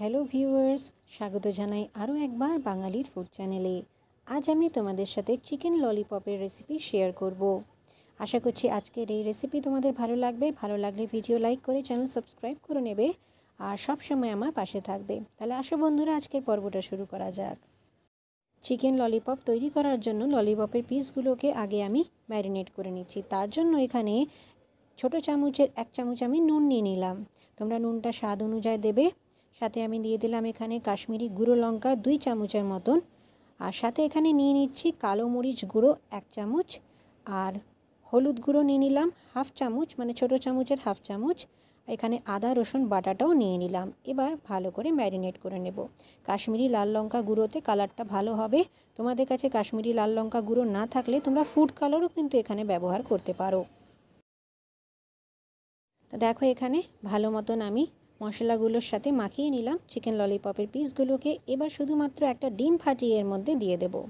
Hello viewers স্বাগত জানাই আরও একবার বাঙালির ফুড চ্যানেলে আজ আমি তোমাদের সাথে চিকেন ললিপপের রেসিপি শেয়ার করব। আশা করছি আজকের এই রেসিপি তোমাদের ভালো লাগবে ভালো লাগলে ভিডিও লাইক করে চ্যানেল সাবস্ক্রাইব করে নেবে আর সব সময় আমার পাশে থাকবে তাহলে আসো বন্ধুরা আজকের পর্বটা শুরু করা যাক চিকেন ললিপপ তৈরি করার জন্য ললিপপের পিসগুলোকে আগে আমি ম্যারিনেট করে নিচ্ছি তার জন্য এখানে ছোট চামচের এক চামচ আমি নুন নিয়ে নিলাম তোমরা নুনটা স্বাদ অনুযায়ী দেবে সাথে আমি দিয়ে দিলাম এখানে কাশ্মীরি গুঁড়ো লঙ্কা দুই চামচের মতন আর সাথে এখানে নিয়ে নিচ্ছি কালো মরিচ গুঁড়ো এক চামচ আর হলুদ গুঁড়ো নিয়ে নিলাম হাফ চামচ মানে ছোট চামচের হাফ চামচ এখানে আদা রসুন বাটাটাও নিয়ে নিলাম এবার ভালো করে ম্যারিনেট করে নেব কাশ্মীরি লাল লঙ্কা গুঁড়োতে কালারটা ভালো হবে তোমাদের কাছে কাশ্মীরি লাল লঙ্কা গুঁড়ো না থাকলে তোমরা ফুড কালারও কিন্তু এখানে ব্যবহার করতে পারো দেখো এখানে ভালো মতন আমি মশলাগুলোর সাথে মাখিয়ে নিলাম চিকেন ললিপপের পিসগুলোকে এবার শুধুমাত্র একটা ডিম ফাটিয়ে এর মধ্যে দিয়ে দেবো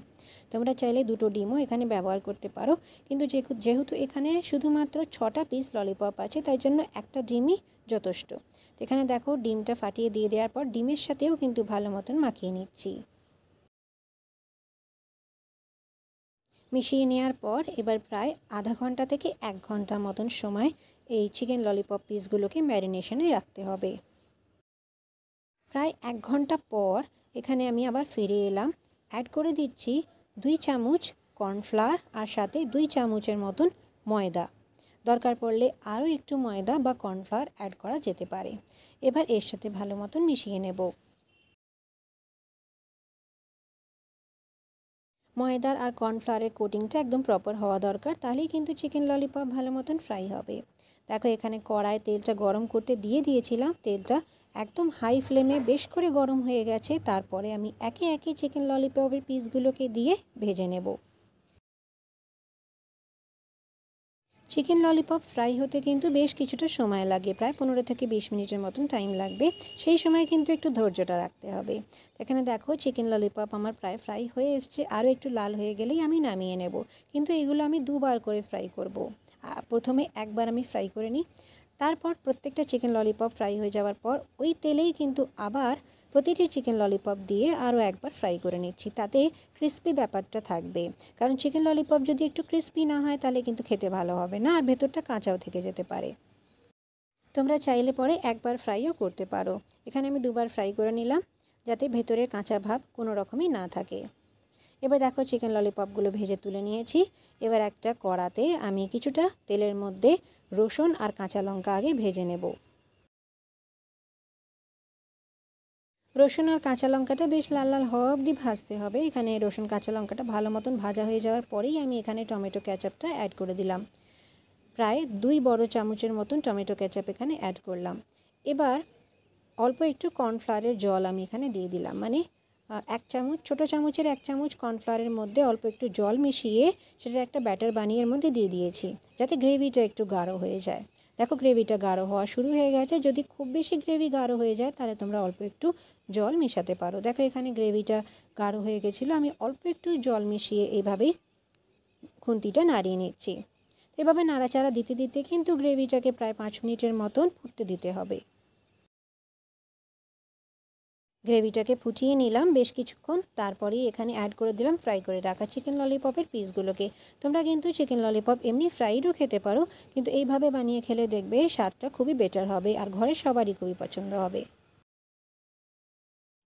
তোমরা চাইলে দুটো ডিমও এখানে ব্যবহার করতে পারো কিন্তু যেহেতু এখানে শুধুমাত্র ছটা পিস ললিপপ আছে তাই জন্য একটা ডিমই যথেষ্ট এখানে দেখো ডিমটা ফাটিয়ে দিয়ে দেওয়ার পর ডিমের সাথেও কিন্তু ভালো মতন মাখিয়ে নিচ্ছি মিশিয়ে নেওয়ার পর এবার প্রায় আধা ঘন্টা থেকে এক ঘন্টা মতন সময় এই চিকেন ললিপপ পিসগুলোকে ম্যারিনেশনে রাখতে হবে প্রায় এক ঘন্টা পর এখানে আমি আবার ফিরে এলাম অ্যাড করে দিচ্ছি দুই চামচ কর্নফ্লাওয়ার আর সাথে দুই চামচের মতন ময়দা দরকার পড়লে আরও একটু ময়দা বা কর্নফ্লাওয়ার অ্যাড করা যেতে পারে এবার এর সাথে ভালো মতন মিশিয়ে নেব ময়দার আর কর্নফ্লাওয়ারের কোটিংটা একদম প্রপার হওয়া দরকার তাহলেই কিন্তু চিকেন ললিপপ ভালো মতন ফ্রাই হবে দেখো এখানে কড়ায় তেলটা গরম করতে দিয়ে দিয়েছিলাম তেলটা একদম হাই ফ্লেমে বেশ করে গরম হয়ে গেছে তারপরে আমি একে একে চিকেন ললিপপের পিসগুলোকে দিয়ে ভেজে নেবো চিকেন ললিপপ ফ্রাই হতে কিন্তু বেশ কিছুটা সময় লাগে প্রায় পনেরো থেকে বিশ মিনিটের মতন টাইম লাগবে সেই সময় কিন্তু একটু ধৈর্যটা রাখতে হবে এখানে দেখো চিকেন ললিপপ আমার প্রায় ফ্রাই হয়ে এসছে আরও একটু লাল হয়ে গেলেই আমি নামিয়ে নেব কিন্তু এগুলো আমি দুবার করে ফ্রাই করব। প্রথমে একবার আমি ফ্রাই করে নিই তারপর প্রত্যেকটা চিকেন ললিপপ ফ্রাই হয়ে যাওয়ার পর ওই তেলেই কিন্তু আবার প্রতিটি চিকেন ললিপপ দিয়ে আরও একবার ফ্রাই করে নিচ্ছি তাতে ক্রিস্পি ব্যাপারটা থাকবে কারণ চিকেন ললিপপ যদি একটু ক্রিস্পি না হয় তাহলে কিন্তু খেতে ভালো হবে না আর ভেতরটা কাঁচাও থেকে যেতে পারে তোমরা চাইলে পরে একবার ফ্রাইও করতে পারো এখানে আমি দুবার ফ্রাই করে নিলাম যাতে ভেতরের কাঁচা ভাব কোনো রকমই না থাকে এবার দেখো চিকেন ললিপপগুলো ভেজে তুলে নিয়েছি এবার একটা কড়াতে আমি কিছুটা তেলের মধ্যে রসুন আর কাঁচা লঙ্কা আগে ভেজে নেব রসুন আর কাঁচা লঙ্কাটা বেশ লাল লাল হওয়া অবধি ভাজতে হবে এখানে রসুন কাঁচা লঙ্কাটা ভালো মতন ভাজা হয়ে যাওয়ার পরেই আমি এখানে টমেটো ক্যাচাপটা অ্যাড করে দিলাম প্রায় দুই বড় চামচের মতন টমেটো ক্যাচাপ এখানে অ্যাড করলাম এবার অল্প একটু কর্নফ্লাওয়ারের জল আমি এখানে দিয়ে দিলাম মানে এক চামচ ছোটো চামচের এক চামচ কর্নফ্লাওয়ারের মধ্যে অল্প একটু জল মিশিয়ে সেটা একটা ব্যাটার বানিয়ে এর মধ্যে দিয়ে দিয়েছি যাতে গ্রেভিটা একটু গাঢ় হয়ে যায় দেখো গ্রেভিটা গাঢ় হওয়া শুরু হয়ে গেছে যদি খুব বেশি গ্রেভি গাঢ় হয়ে যায় তাহলে তোমরা অল্প একটু জল মেশাতে পারো দেখো এখানে গ্রেভিটা গাঢ় হয়ে গেছিলো আমি অল্প একটু জল মিশিয়ে এইভাবেই খুন্তিটা নাড়িয়ে নিচ্ছি এভাবে নাড়াচাড়া দিতে দিতে কিন্তু গ্রেভিটাকে প্রায় পাঁচ মিনিটের মতন ফুটতে দিতে হবে গ্রেভিটাকে ফুটিয়ে নিলাম বেশ কিছুক্ষণ তারপরেই এখানে অ্যাড করে দিলাম ফ্রাই করে রাখা চিকেন ললিপপের পিসগুলোকে তোমরা কিন্তু চিকেন ললিপপ এমনি ফ্রাইডও খেতে পারো কিন্তু এইভাবে বানিয়ে খেলে দেখবে স্বাদটা খুবই বেটার হবে আর ঘরের সবারই খুবই পছন্দ হবে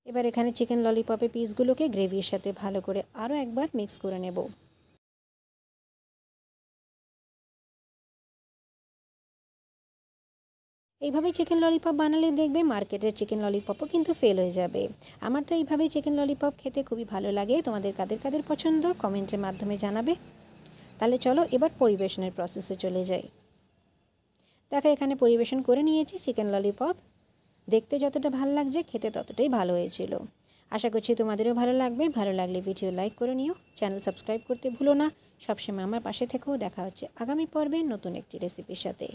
এবার এখানে চিকেন ললিপপের পিসগুলোকে গ্রেভির সাথে ভালো করে আরও একবার মিক্স করে নেবো এইভাবে চিকেন ললিপপ বানালে দেখবে মার্কেটের চিকেন ললিপপও কিন্তু ফেল হয়ে যাবে আমার তো এইভাবে চিকেন ললিপপ খেতে খুবই ভালো লাগে তোমাদের কাদের কাদের পছন্দ কমেন্টের মাধ্যমে জানাবে তাহলে চলো এবার পরিবেশনের প্রসেসে চলে যাই দেখো এখানে পরিবেশন করে নিয়েছি চিকেন ললিপপ দেখতে যতটা ভালো লাগছে খেতে ততটাই ভালো হয়েছিল আশা করছি তোমাদেরও ভালো লাগবে ভালো লাগলে ভিডিও লাইক করে নিও চ্যানেল সাবস্ক্রাইব করতে ভুলো না সবসময় আমার পাশে থেকেও দেখা হচ্ছে আগামী পর্বে নতুন একটি রেসিপির সাথে